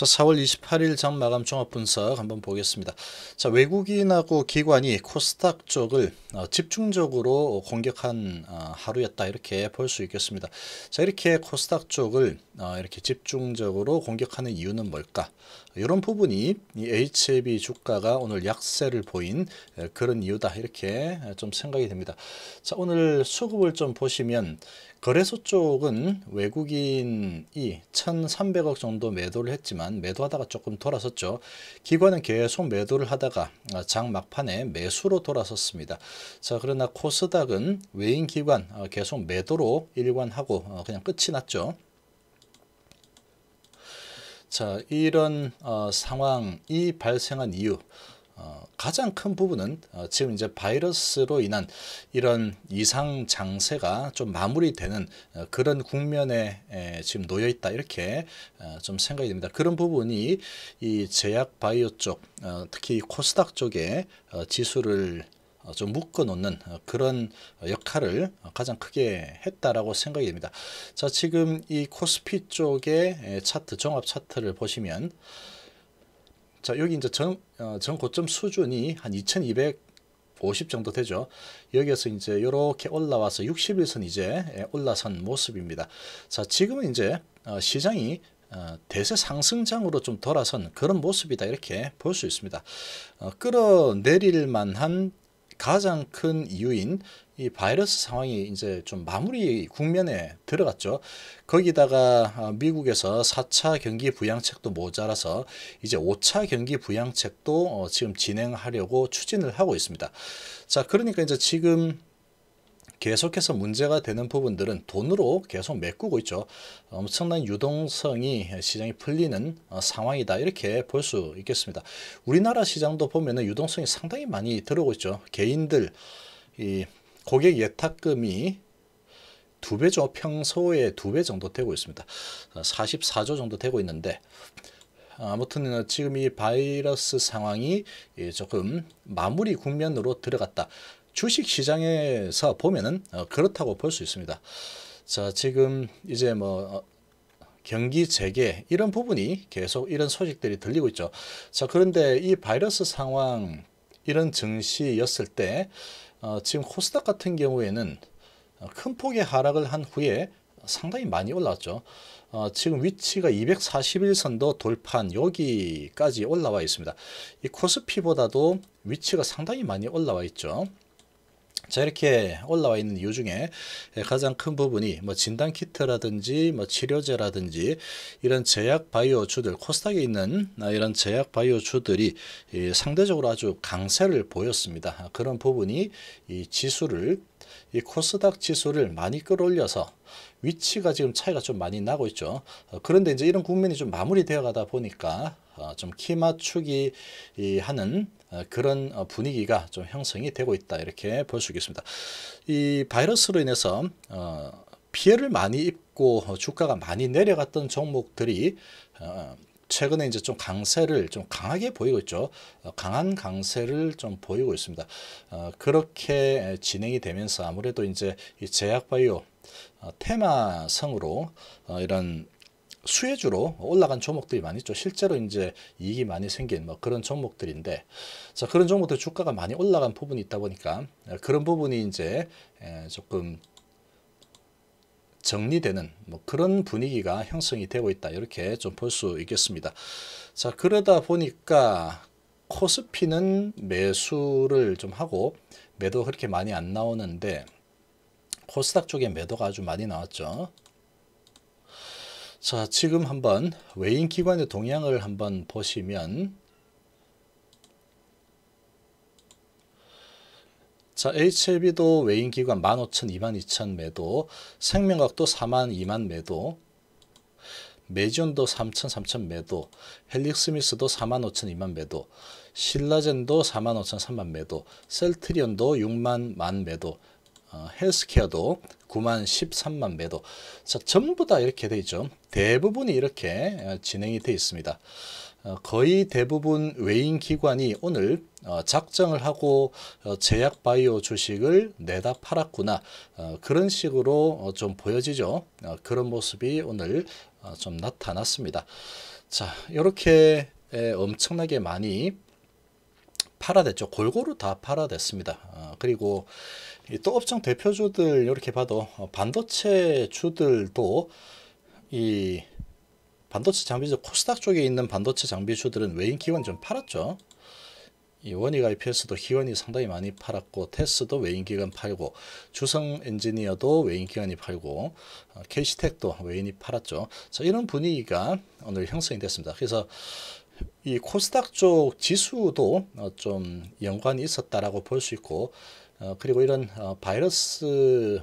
자, 4월 28일 장 마감 종합 분석 한번 보겠습니다. 자, 외국인하고 기관이 코스닥 쪽을 어, 집중적으로 공격한 어, 하루였다 이렇게 볼 수 있겠습니다. 자, 이렇게 코스닥 쪽을 어, 이렇게 집중적으로 공격하는 이유는 뭘까? 이런 부분이 HLB 주가가 오늘 약세를 보인 그런 이유다 이렇게 좀 생각이 됩니다. 자, 오늘 수급을 좀 보시면 거래소 쪽은 외국인이 1,300억 정도 매도를 했지만 매도하다가 조금 돌아섰죠. 기관은 계속 매도를 하다가 장 막판에 매수로 돌아섰습니다. 자 그러나 코스닥은 외인 기관 어, 계속 매도로 일관하고 어, 그냥 끝이 났죠. 자 이런 어, 상황이 발생한 이유 어, 가장 큰 부분은 어, 지금 이제 바이러스로 인한 이런 이상 장세가 좀 마무리되는 어, 그런 국면에 에, 지금 놓여 있다 이렇게 어, 좀 생각이 됩니다. 그런 부분이 이 제약 바이오 쪽 어, 특히 코스닥 쪽에 어, 지수를 어, 좀 묶어 놓는 어, 그런 역할을 어, 가장 크게 했다라고 생각이 됩니다. 자, 지금 이 코스피 쪽의 차트, 종합 차트를 보시면 자 여기 이제 정, 어, 정 고점 수준이 한 2200 50 정도 되죠. 여기에서 이제 이렇게 올라와서 6일선 이제 예, 올라선 모습입니다. 자, 지금은 이제 어, 시장이 어, 대세 상승장으로 좀 돌아선 그런 모습이다 이렇게 볼 수 있습니다. 어, 끌어내릴 만한 가장 큰 이유인 이 바이러스 상황이 이제 좀 마무리 국면에 들어갔죠. 거기다가 어, 미국에서 4차 경기 부양책도 모자라서 이제 5차 경기 부양책도 어, 지금 진행하려고 추진을 하고 있습니다. 자, 그러니까 이제 지금 계속해서 문제가 되는 부분들은 돈으로 계속 메꾸고 있죠. 엄청난 유동성이 시장이 풀리는 어, 상황이다 이렇게 볼 수 있겠습니다. 우리나라 시장도 보면 은 유동성이 상당히 많이 들어오고 있죠. 개인들 이 고객 예탁금이 두배 정도 평소에 두 배 정도 되고 있습니다. 44조 정도 되고 있는데 아무튼 지금 이 바이러스 상황이 조금 마무리 국면으로 들어갔다. 주식 시장에서 보면은 어, 그렇다고 볼 수 있습니다. 자, 지금 이제 뭐 어, 경기 재개 이런 부분이 계속 이런 소식들이 들리고 있죠. 자, 그런데 이 바이러스 상황 이런 증시였을 때 어, 지금 코스닥 같은 경우에는 어, 큰 폭의 하락을 한 후에 상당히 많이 올랐죠. 어, 지금 위치가 241선도 돌판 여기까지 올라와 있습니다. 이 코스피보다도 위치가 상당히 많이 올라와 있죠. 자 이렇게 올라와 있는 이유 중에 예, 가장 큰 부분이 뭐 진단 키트라든지 뭐 치료제라든지 이런 제약 바이오주들 코스닥에 있는 아, 이런 제약 바이오주들이 예, 상대적으로 아주 강세를 보였습니다. 아, 그런 부분이 이 지수를 이 코스닥 지수를 많이 끌어올려서 위치가 지금 차이가 좀 많이 나고 있죠. 어, 그런데 이제 이런 국면이 좀 마무리되어 가다 보니까 어, 좀키 맞추기 하는 어, 그런 어, 분위기가 좀 형성이 되고 있다 이렇게 볼 수있습니다이 바이러스로 인해서 어, 피해를 많이 입고 주가가 많이 내려갔던 종목들이 최근에 이제 좀 강세를 좀 강하게 보이고 있죠. 강한 강세를 좀 보이고 있습니다. 그렇게 진행이 되면서 아무래도 이제 제약바이오 테마성으로 이런 수혜주로 올라간 종목들이 많이 있죠. 실제로 이제 이익이 많이 생긴 뭐 그런 종목들인데 자 그런 종목들 주가가 많이 올라간 부분이 있다 보니까 그런 부분이 이제 조금 정리되는 뭐 그런 분위기가 형성이 되고 있다 이렇게 좀 볼 수 있겠습니다. 자 그러다 보니까 코스피는 매수를 좀 하고 매도 그렇게 많이 안 나오는데 코스닥 쪽에 매도가 아주 많이 나왔죠. 자, 지금 한번 외인 기관의 동향을 한번 보시면 자, HLB도 외인 기관 15,000, 22,000 매도, 생명각도 4만, 2만 매도, 메지온도 3 0 0 0 3 0 매도, 헬릭스미스도 4만 5 0 2만 매도, 신라젠도 4만 5 0 3만 매도, 셀트리온도 6만 만 매도, 어, 헬스케어도 9만 13만 매도 자 전부 다 이렇게 돼 있죠 대부분이 이렇게 어, 진행이 돼 있습니다 어, 거의 대부분 외인 기관이 오늘 어, 작정을 하고 제약 바이오 주식을 내다 팔았구나 그런 식으로 좀 보여지죠 그런 모습이 오늘 좀 나타났습니다 자 이렇게 엄청나게 많이 팔아댔죠 골고루 다 팔아댔습니다 그리고 또 업종 대표주들 이렇게 봐도 어, 반도체 주들도 이 반도체 장비주 코스닥 쪽에 있는 반도체 장비주들은 외인 기관 좀 팔았죠. 이 원익 IPS도 기관이 상당히 많이 팔았고 테스도 외인 기관 팔고 주성 엔지니어도 외인 기관이 팔고 KC텍도 어, 외인이 팔았죠. 자, 이런 분위기가 오늘 형성이 됐습니다. 그래서 이 코스닥 쪽 지수도 어, 좀 연관이 있었다라고 볼 수 있고 어, 그리고 이런 어, 바이러스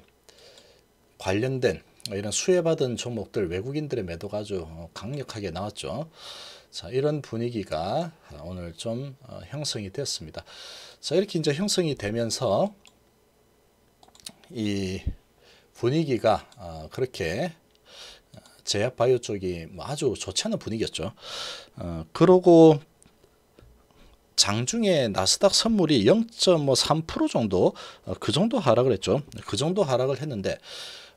관련된 이런 수혜받은 종목들 외국인들의 매도가 아주 어, 강력하게 나왔죠. 자, 이런 분위기가 오늘 좀 형성이 됐습니다. 자, 이렇게 이제 형성이 되면서 이 분위기가 그렇게 제약 바이오 쪽이 뭐 아주 좋지 않은 분위기였죠. 그러고 장중에 나스닥 선물이 0.3% 정도 어, 그 정도 하락을 했죠. 그 정도 하락을 했는데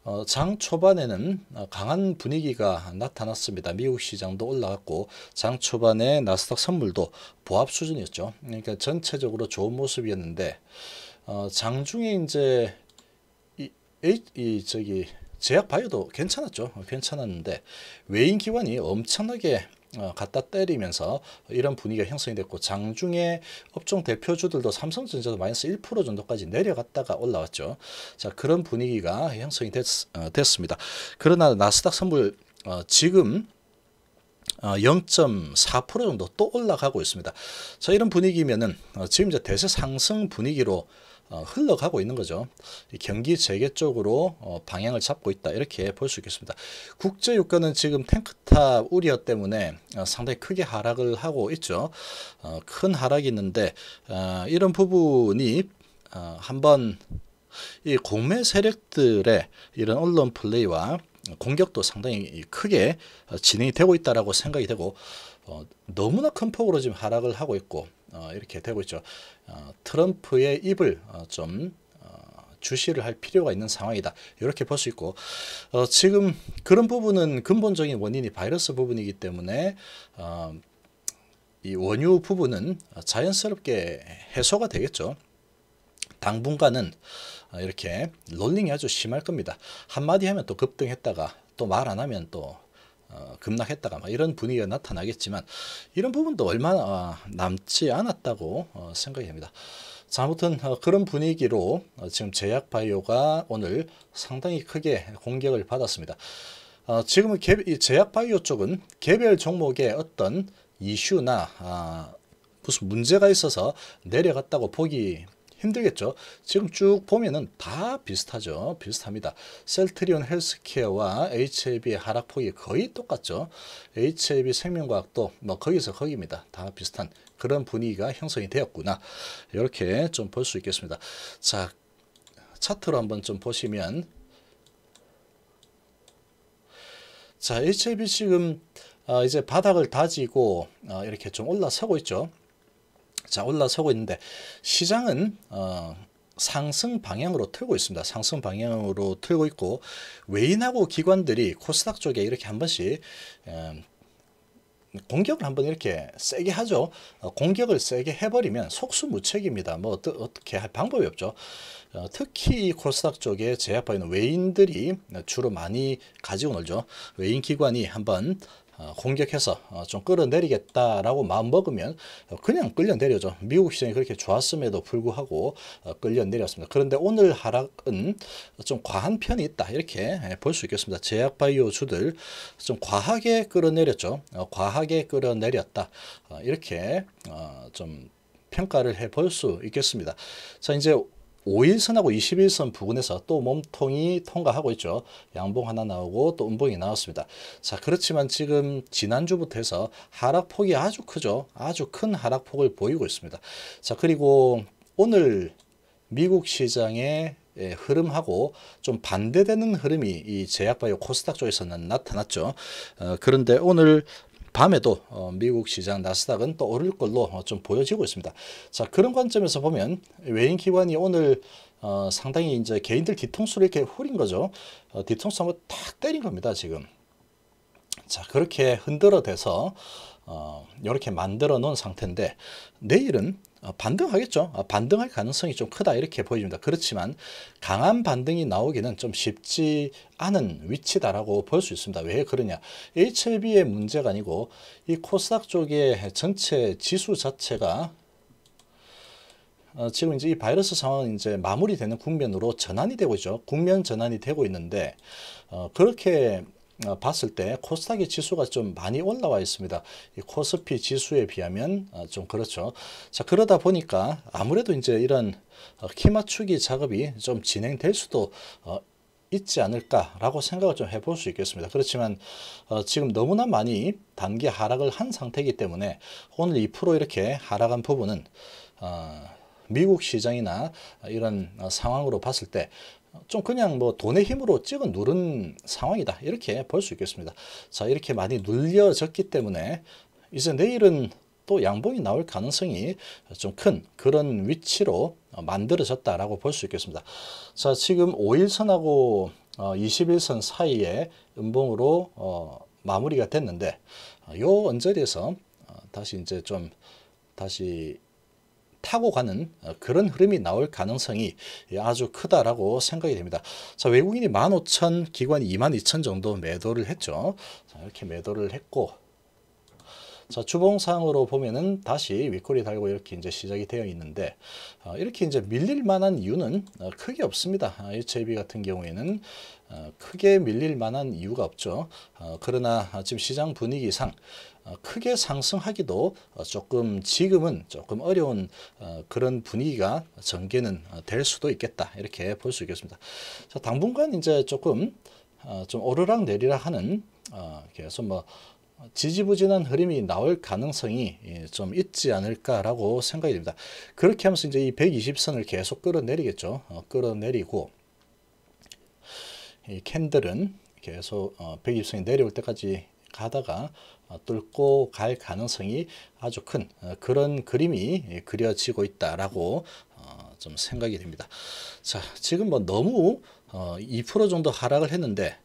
어, 장 초반에는 어, 강한 분위기가 나타났습니다. 미국 시장도 올라갔고 장 초반에 나스닥 선물도 보합 수준이었죠. 그러니까 전체적으로 좋은 모습이었는데 장중에 이제 이, 이, 저기 제약 바이오도 괜찮았죠. 괜찮았는데 외인 기관이 엄청나게 어, 갖다 때리면서 이런 분위기가 형성이 됐고 장중에 업종 대표주들도 삼성전자도 마이너스 1% 정도까지 내려갔다가 올라왔죠. 자 그런 분위기가 형성이 됐, 어, 습니다 그러나 나스닥 선물 어, 지금 어, 0.4% 정도 또 올라가고 있습니다. 자 이런 분위기면은 어, 지금 이제 대세 상승 분위기로 어, 흘러가고 있는 거죠. 경기 재개 쪽으로 어, 방향을 잡고 있다 이렇게 볼 수 있겠습니다. 국제 유가는 지금 탱크탑 우려 때문에 어, 상당히 크게 하락을 하고 있죠. 큰 하락이 있는데 이런 부분이 한번 이 공매 세력들의 이런 언론 플레이와 공격도 상당히 크게 진행이 되고 있다라 생각이 되고 너무나 큰 폭으로 지금 하락을 하고 있고 어, 이렇게 되고 있죠. 어, 트럼프의 입을 어, 좀 어, 주시를 할 필요가 있는 상황이다. 이렇게 볼 수 있고 어, 지금 그런 부분은 근본적인 원인이 바이러스 부분이기 때문에 어, 이 원유 부분은 자연스럽게 해소가 되겠죠. 당분간은 이렇게 롤링이 아주 심할 겁니다. 한마디 하면 또 급등했다가 또 말 안 하면 또 어, 급락했다가 막 이런 분위기가 나타나겠지만 이런 부분도 얼마 나 어, 남지 않았다고 어, 생각이 됩니다. 자, 아무튼 어, 그런 분위기로 어, 지금 제약바이오가 오늘 상당히 크게 공격을 받았습니다. 지금 제약바이오 쪽은 개별 종목의 어떤 이슈나 아, 무슨 문제가 있어서 내려갔다고 보기 힘들겠죠. 지금 쭉 보면은 다 비슷하죠. 비슷합니다. 셀트리온 헬스케어와 HAB의 하락폭이 거의 똑같죠. HAB 생명과학도 뭐 거기서 거기입니다. 다 비슷한 그런 분위기가 형성이 되었구나. 이렇게 좀 볼 수 있겠습니다. 자, 차트로 한번 좀 보시면 자, HAB 지금 아, 이제 바닥을 다지고 아, 이렇게 좀 올라서고 있죠. 자 올라서고 있는데 시장은 어, 상승 방향으로 틀고 있습니다. 상승 방향으로 틀고 있고 외인하고 기관들이 코스닥 쪽에 이렇게 한 번씩 음, 공격을 한 번 이렇게 세게 하죠. 어, 공격을 세게 해버리면 속수무책입니다. 뭐 어떠, 어떻게 할 방법이 없죠. 어, 특히 코스닥 쪽에 제압하는 외인들이 주로 많이 가지고 놀죠. 외인 기관이 한번 어, 공격해서 어, 좀 끌어내리겠다라고 마음먹으면 그냥 끌려내려죠. 미국 시장이 그렇게 좋았음에도 불구하고 어, 끌려내렸습니다. 그런데 오늘 하락은 좀 과한 편이 있다 이렇게 예, 볼수 있겠습니다. 제약바이오 주들 좀 과하게 끌어내렸죠. 과하게 끌어내렸다 이렇게 좀 평가를 해 볼 수 있겠습니다. 자 이제 5일선하고 21선 부근에서 또 몸통이 통과하고 있죠. 양봉 하나 나오고 또 음봉이 나왔습니다. 자 그렇지만 지금 지난주부터 해서 하락폭이 아주 크죠. 아주 큰 하락폭을 보이고 있습니다. 자 그리고 오늘 미국 시장의 예, 흐름하고 좀 반대되는 흐름이 이 제약바이오 코스닥 쪽에서 는 나타났죠. 어, 그런데 오늘 밤에도 어, 미국 시장 나스닥은 또 오를 걸로 어, 좀 보여지고 있습니다. 자 그런 관점에서 보면 외인 기관이 오늘 어, 상당히 이제 개인들 뒤통수를 이렇게 후린 거죠. 어, 뒤통수 한번 탁 때린 겁니다 지금. 자 그렇게 흔들어 대서 어, 이렇게 만들어 놓은 상태인데 내일은 어, 반등하겠죠. 아, 반등할 가능성이 좀 크다 이렇게 보여니다 그렇지만 강한 반등이 나오기는 좀 쉽지 않은 위치다라고 볼 수 있습니다. 왜 그러냐? HLB의 문제가 아니고 이 코스닥 쪽의 전체 지수 자체가 어, 지금 이제 이 바이러스 상황은 이제 마무리되는 국면으로 전환이 되고 있죠. 국면 전환이 되고 있는데 어, 그렇게 어, 봤을 때 코스닥의 지수가 좀 많이 올라와 있습니다. 이 코스피 지수에 비하면 어, 좀 그렇죠. 자 그러다 보니까 아무래도 이제 이런 어, 키 맞추기 작업이 좀 진행될 수도 있지 않을까라고 생각을 좀 해볼 수 있겠습니다. 그렇지만 지금 너무나 많이 단기 하락을 한 상태이기 때문에 오늘 2% 이렇게 하락한 부분은 미국 시장이나 이런 상황으로 봤을 때좀 그냥 뭐 돈의 힘으로 찍어 누른 상황이다 이렇게 볼 수 있겠습니다 자 이렇게 많이 눌려졌기 때문에 이제 내일은 또 양봉이 나올 가능성이 좀 큰 그런 위치로 만들어졌다라고 볼 수 있겠습니다 자 지금 5일선하고 21선 어, 사이에 음봉으로 어, 마무리가 됐는데 어, 요 언저리에서 어, 다시 이제 좀 다시 타고 가는 어, 그런 흐름이 나올 가능성이 아주 크다라고 생각이 됩니다. 자, 외국인이 15,000, 기관이 22,000 정도 매도를 했죠. 자, 이렇게 매도를 했고 자 주봉상으로 보면은 다시 윗골이 달고 이렇게 이제 시작이 되어 있는데 어, 이렇게 이제 밀릴 만한 이유는 어, 크게 없습니다. 아, h a 같은 경우에는 어, 크게 밀릴 만한 이유가 없죠. 어, 그러나 지금 시장 분위기상 어, 크게 상승하기도 어, 조금 지금은 조금 어려운 그런 분위기가 전개는 될 수도 있겠다 이렇게 볼 수 있겠습니다. 자 당분간 이제 조금 좀 오르락 내리락 하는 계속 뭐 지지부진한 흐름이 나올 가능성이 예, 좀 있지 않을까라고 생각이 됩니다. 그렇게 하면서 이제 이 120선을 계속 끌어내리겠죠. 어, 끌어내리고 이 캔들은 계속 어, 120선이 내려올 때까지 가다가 어, 뚫고 갈 가능성이 아주 큰 어, 그런 그림이 예, 그려지고 있다라고 어, 좀 생각이 됩니다. 자, 지금 뭐 너무 2% 정도 하락을 했는데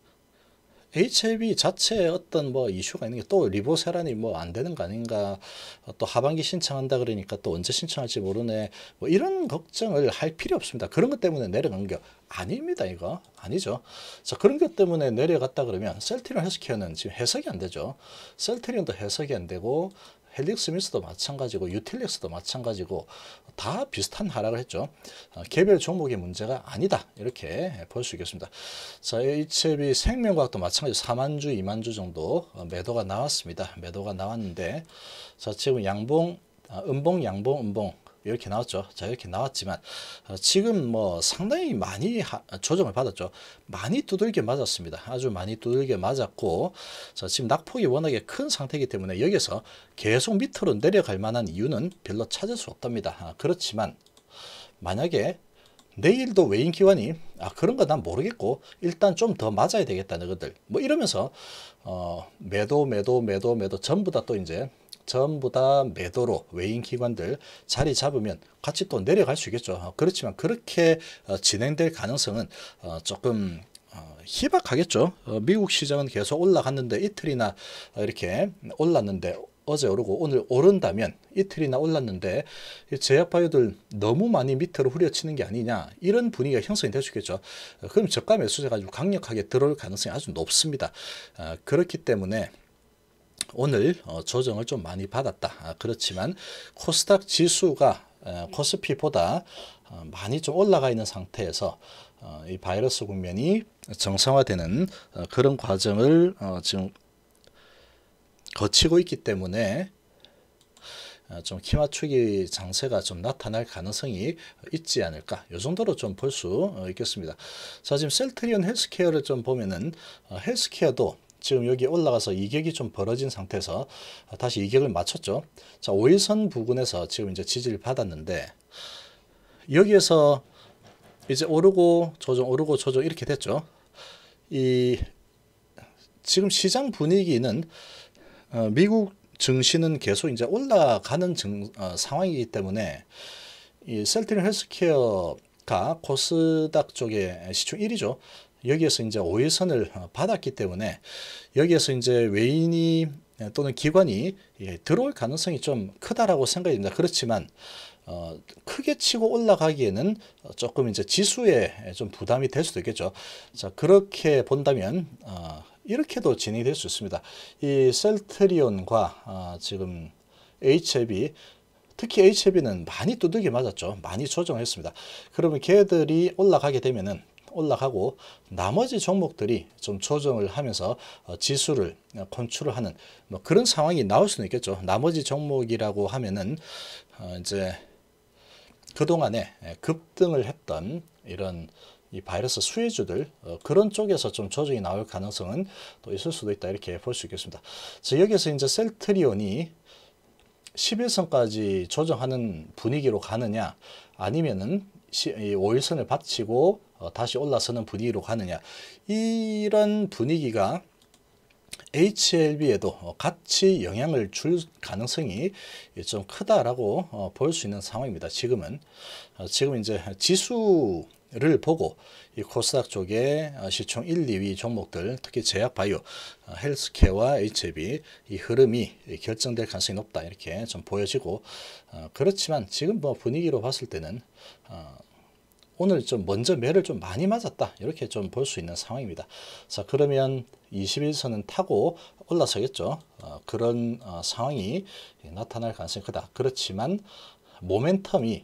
HIV 자체에 어떤 뭐 이슈가 있는 게 또 리보세란이 뭐 안 되는 거 아닌가 어, 또 하반기 신청한다 그러니까 또 언제 신청할지 모르네 뭐 이런 걱정을 할 필요 없습니다. 그런 것 때문에 내려간 게 아닙니다. 이거 아니죠. 자 그런 것 때문에 내려갔다 그러면 셀트리온 헬스케어는 지금 해석이 안 되죠. 셀트리온도 해석이 안 되고 헬릭스미스도 마찬가지고 유틸렉스도 마찬가지고 다 비슷한 하락을 했죠. 어, 개별 종목의 문제가 아니다. 이렇게 볼 수 있겠습니다. 자, HB e 생명과학도 마찬가지 4만 주, 2만 주 정도 어, 매도가 나왔습니다. 매도가 나왔는데 자, 지금 양봉, 아, 음봉, 양봉, 음봉 이렇게 나왔죠. 자 이렇게 나왔지만 어, 지금 뭐 상당히 많이 하, 조정을 받았죠. 많이 두들겨 맞았습니다. 아주 많이 두들겨 맞았고 자 지금 낙폭이 워낙에 큰 상태이기 때문에 여기서 계속 밑으로 내려갈 만한 이유는 별로 찾을 수 없답니다. 아, 그렇지만 만약에 내일도 외인기관이 아 그런 거 난 모르겠고 일단 좀 더 맞아야 되겠다 너희들 뭐 이러면서 어 매도 매도 매도 매도 전부 다 또 이제 전부 다 매도로 외인 기관들 자리 잡으면 같이 또 내려갈 수 있겠죠. 어, 그렇지만 그렇게 어, 진행될 가능성은 어, 조금 희박하겠죠. 미국 시장은 계속 올라갔는데 이틀이나 이렇게 올랐는데 어제 오르고 오늘 오른다면 이틀이나 올랐는데 제약바이오들 너무 많이 밑으로 후려치는 게 아니냐 이런 분위기가 형성이 될 수 있겠죠. 그럼 저가 매수자가아 강력하게 들어올 가능성이 아주 높습니다. 그렇기 때문에 오늘 어, 조정을 좀 많이 받았다. 아, 그렇지만 코스닥 지수가 어, 코스피보다 어, 많이 좀 올라가 있는 상태에서 이 바이러스 국면이 정상화되는 그런 과정을 지금 거치고 있기 때문에 좀 키맞추기 장세가 좀 나타날 가능성이 있지 않을까 요 정도로 좀 볼 수 있겠습니다. 자 지금 셀트리온 헬스케어를 좀 보면은 헬스케어도 지금 여기 올라가서 이격이 좀 벌어진 상태에서 다시 이격을 맞췄죠. 자, 오일선 부근에서 지금 이제 지지를 받았는데 여기에서 이제 오르고 조정 오르고 조정 이렇게 됐죠. 이 지금 시장 분위기는 어, 미국 증시는 계속 이제 올라가는 증, 어, 상황이기 때문에 이 셀트린 헬스케어가 코스닥 쪽에 시총 1위죠. 여기에서 이제 오해선을 어, 받았기 때문에 여기에서 이제 외인이 어, 또는 기관이 예, 들어올 가능성이 좀 크다라고 생각이 됩니다. 그렇지만 어, 크게 치고 올라가기에는 어, 조금 이제 지수에 좀 부담이 될 수도 있겠죠. 자, 그렇게 본다면, 어, 이렇게도 진행이 될 수 있습니다. 이 셀트리온과 어, 지금 HAB, 특히 HAB는 많이 두들겨 맞았죠. 많이 조정했습니다. 그러면 걔들이 올라가게 되면은 올라가고 나머지 종목들이 좀 조정을 하면서 어, 지수를 어, 컨트롤 하는 뭐 그런 상황이 나올 수는 있겠죠. 나머지 종목이라고 하면은 어, 이제 그동안에 예, 급등을 했던 이런 이 바이러스 수혜주들 어, 그런 쪽에서 좀 조정이 나올 가능성은 또 있을 수도 있다 이렇게 볼 수 있겠습니다. 그래서 여기서 이제 셀트리온이 11선까지 조정하는 분위기로 가느냐 아니면은 5일선을 바치고 어, 다시 올라서는 분위기로 가느냐 이런 분위기가 HLB에도 어, 같이 영향을 줄 가능성이 좀 크다라고 어, 볼수 있는 상황입니다. 지금은 지금 이제 지수 를 보고 이 코스닥 쪽에 시총 1, 2위 종목들 특히 제약바이오, 헬스케어와 HB 이 흐름이 결정될 가능성이 높다 이렇게 좀 보여지고 그렇지만 지금 뭐 분위기로 봤을 때는 오늘 좀 먼저 매를 좀 많이 맞았다 이렇게 좀 볼 수 있는 상황입니다. 자 그러면 21선은 타고 올라서겠죠. 어, 그런 어, 상황이 나타날 가능성이 크다. 그렇지만 모멘텀이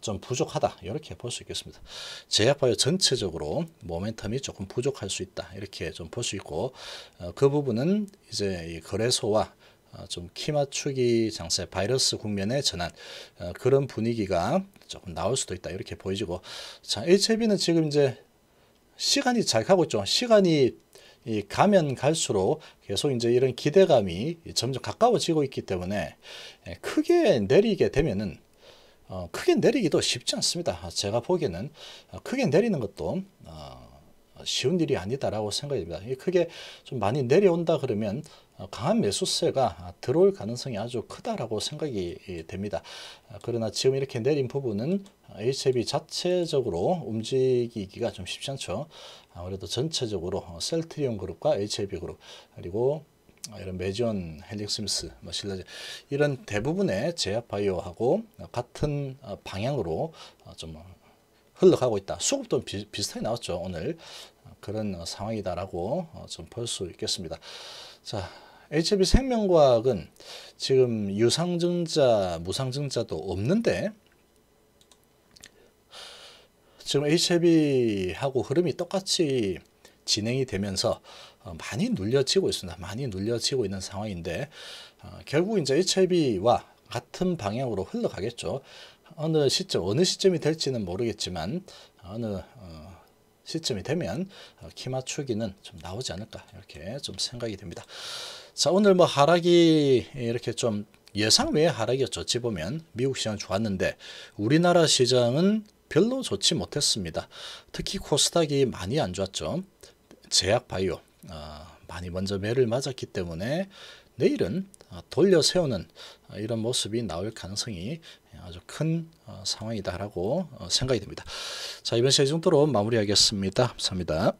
좀 부족하다 이렇게 볼 수 있겠습니다. 제약바이오 전체적으로 모멘텀이 조금 부족할 수 있다 이렇게 좀 볼 수 있고 어, 그 부분은 이제 이 거래소와 아, 좀키 맞추기 장세 바이러스 국면에 전환 어, 그런 분위기가 조금 나올 수도 있다 이렇게 보여지고 자 HIV는 지금 이제 시간이 잘 가고 있죠 시간이 이 가면 갈수록 계속 이제 이런 기대감이 점점 가까워지고 있기 때문에 예, 크게 내리게 되면은 어, 크게 내리기도 쉽지 않습니다. 제가 보기에는 어, 크게 내리는 것도 어, 쉬운 일이 아니다라고 생각이 니다 크게 좀 많이 내려온다 그러면 어, 강한 매수세가 들어올 가능성이 아주 크다라고 생각이 예, 됩니다. 아, 그러나 지금 이렇게 내린 부분은 HIB 자체적으로 움직이기가 좀 쉽지 않죠. 아무래도 전체적으로 어, 셀트리온 그룹과 HIB 그룹 그리고 이런 메지온 헬릭스미스, 뭐 실라제 이런 대부분의 제약바이오하고 같은 어, 방향으로 좀 흘러가고 있다. 수급도 비, 비슷하게 나왔죠 오늘 그런 상황이다라고 좀 볼 수 있겠습니다. 자. HB 생명과학은 지금 유상증자, 무상증자도 없는데 지금 HB하고 흐름이 똑같이 진행이 되면서 어, 많이 눌려지고 있습니다. 많이 눌려지고 있는 상황인데 어, 결국 이제 HIV와 같은 방향으로 흘러가겠죠. 어느 시점, 어느 시점이 될지는 모르겠지만 어느 어, 시점이 되면 키 맞추기는 좀 나오지 않을까 이렇게 좀 생각이 됩니다. 자 오늘 뭐 하락이 이렇게 좀 예상 외의 하락이었죠. 어찌 보면 미국 시장 좋았는데 우리나라 시장은 별로 좋지 못했습니다. 특히 코스닥이 많이 안 좋았죠. 제약바이오 어, 많이 먼저 매를 맞았기 때문에 내일은 어, 돌려 세우는 어, 이런 모습이 나올 가능성이 아주 큰 어, 상황이다라고 생각이 됩니다. 자 이번 시간 이 정도로 마무리하겠습니다. 감사합니다.